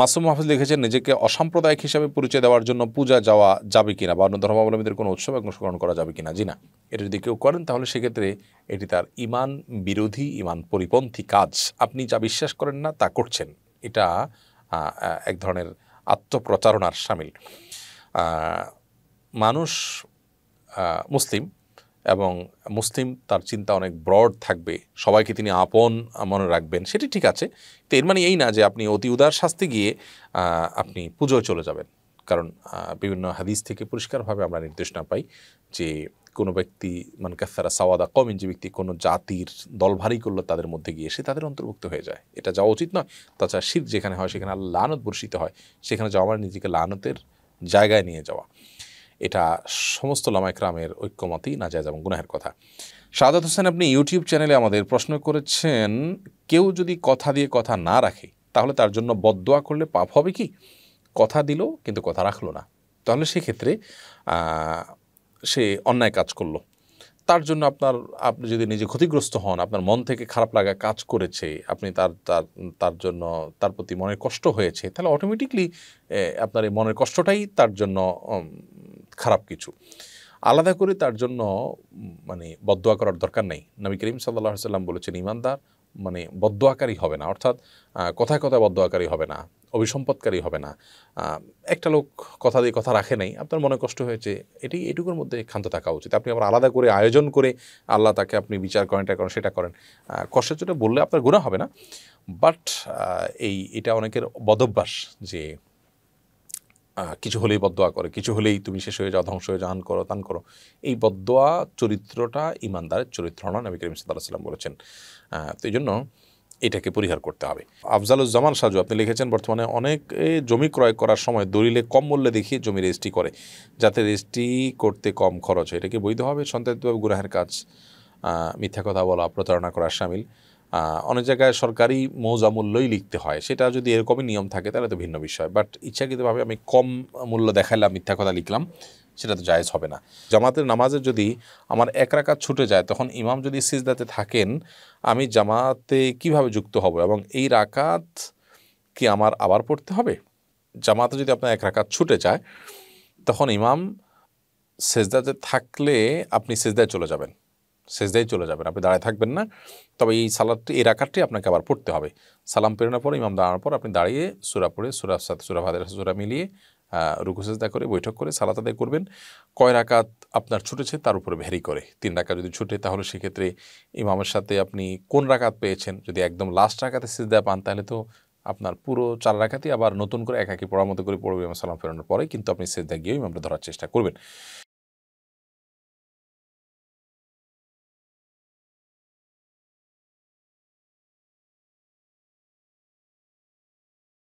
মাসুম মাহফুজ লিখেছেন নিজেকে অসাম্প্রদায়িক হিসাবে পরিচয় দেওয়ার জন্য পূজা যাওয়া যাবে কিনা বা অন্য ধর্মাবলম্বীদের কোনো উৎসবে অংশগ্রহণ করা যাবে কিনা জি না এটা যদি কেউ করেন তাহলে সেক্ষেত্রে এটি তার ইমান বিরোধী ইমান পরিপন্থী কাজ আপনি যা বিশ্বাস করেন না তা করছেন এটা এক ধরনের আত্মপ্রচারণার সামিল মানুষ মুসলিম এবং মুসলিম তার চিন্তা অনেক ব্রড থাকবে সবাইকে তিনি আপন মনে রাখবেন সেটি ঠিক আছে তো এর মানে এই না যে আপনি অতি উদার শাস্তি গিয়ে আপনি পুজোয় চলে যাবেন কারণ বিভিন্ন হাদিস থেকে পরিষ্কারভাবে আমরা নির্দেশনা পাই যে কোনো ব্যক্তি মানে কাস্তারা সাওয়াদা কমেন যে ব্যক্তি কোনো জাতির দলভারী করলো তাদের মধ্যে গিয়ে সে তাদের অন্তর্ভুক্ত হয়ে যায় এটা যাওয়া উচিত নয় তাছাড়া শির যেখানে হয় সেখানে আল্লাহ লানত বর্ষিত হয় সেখানে যাওয়া মানে নিজেকে লানতের জায়গায় নিয়ে যাওয়া এটা সমস্ত লামাইক্রামের না যায় এবং গুনাহের কথা সাদাত হোসেন আপনি ইউটিউব চ্যানেলে আমাদের প্রশ্ন করেছেন কেউ যদি কথা দিয়ে কথা না রাখে তাহলে তার জন্য বদোয়া করলে পাপ হবে কি কথা দিল কিন্তু কথা রাখলো না তাহলে সেক্ষেত্রে সে অন্যায় কাজ করলো তার জন্য আপনার আপনি যদি নিজে ক্ষতিগ্রস্ত হন আপনার মন থেকে খারাপ লাগা কাজ করেছে আপনি তার তার তার জন্য তার প্রতি মনের কষ্ট হয়েছে তাহলে অটোমেটিকলি আপনার এই মনের কষ্টটাই তার জন্য খারাপ কিছু আলাদা করে তার জন্য মানে বদোয়া করার দরকার নেই নবী করিম সাল্লাহ সাল্লাম বলেছেন ইমানদার মানে বদোয়াকারী হবে না অর্থাৎ কথায় কথায় বদোয়াকারী হবে না অভিসম্পদকারী হবে না একটা লোক কথা দিয়ে কথা রাখে নাই আপনার মনে কষ্ট হয়েছে এটি এটুকুর মধ্যে ক্ষান্ত থাকা উচিত আপনি আবার আলাদা করে আয়োজন করে আল্লাহ তাকে আপনি বিচার করেন এটা করেন সেটা করেন কষ্টের জন্য বললে আপনার গুণা হবে না বাট এই এটা অনেকের বদভ্যাস যে কিছু হলেই বদোয়া করে কিছু হলেই তুমি শেষ হয়ে যাও ধ্বংস হয়ে যান করো তান করো এই বদোয়া চরিত্রটা ইমানদারের চরিত্র না নবী করিম সাদাম বলেছেন তো এই জন্য এটাকে পরিহার করতে হবে আফজালুজ্জামান সাজু আপনি লিখেছেন বর্তমানে অনেক জমি ক্রয় করার সময় দলিলে কম মূল্যে দেখিয়ে জমি রেজিস্ট্রি করে যাতে রেজিস্ট্রি করতে কম খরচ হয় এটা কি বৈধ হবে সন্ত্রাসভাবে গুরাহের কাজ মিথ্যা কথা বলা প্রতারণা করা সামিল অনেক জায়গায় সরকারি মৌজা মূল্যই লিখতে হয় সেটা যদি এরকমই নিয়ম থাকে তাহলে তো ভিন্ন বিষয় বাট ইচ্ছাকৃতভাবে আমি কম মূল্য দেখাইলাম মিথ্যা কথা লিখলাম সেটা তো জায়েজ হবে না জামাতের নামাজে যদি আমার এক রাকাত ছুটে যায় তখন ইমাম যদি সিজদাতে থাকেন আমি জামাতে কিভাবে যুক্ত হব এবং এই রাকাত কি আমার আবার পড়তে হবে জামাতে যদি আপনার এক রাকাত ছুটে যায় তখন ইমাম সেজদাতে থাকলে আপনি সেজদায় চলে যাবেন সেজদাই চলে যাবেন আপনি দাঁড়ায় থাকবেন না তবে এই সালাদটি এই রাকাতটি আপনাকে আবার পড়তে হবে সালাম পেরোনোর পর ইমাম দাঁড়ানোর পর আপনি দাঁড়িয়ে সুরা পড়ে সুরা সাথে সুরা ভাদের সুরা মিলিয়ে রুকু সেজদা করে বৈঠক করে সালাত আদায় করবেন কয় রাকাত আপনার ছুটেছে তার উপরে ভ্যারি করে তিন রাকাত যদি ছুটে তাহলে সেক্ষেত্রে ইমামের সাথে আপনি কোন রাকাত পেয়েছেন যদি একদম লাস্ট রাকাতে সিজদা পান তাহলে তো আপনার পুরো চার রাখাতেই আবার নতুন করে একাকি পড়ার মতো করে পড়বে ইমাম সালাম ফেরানোর পরে কিন্তু আপনি সেজদা গিয়েও ইমামটা ধরার চেষ্টা করবেন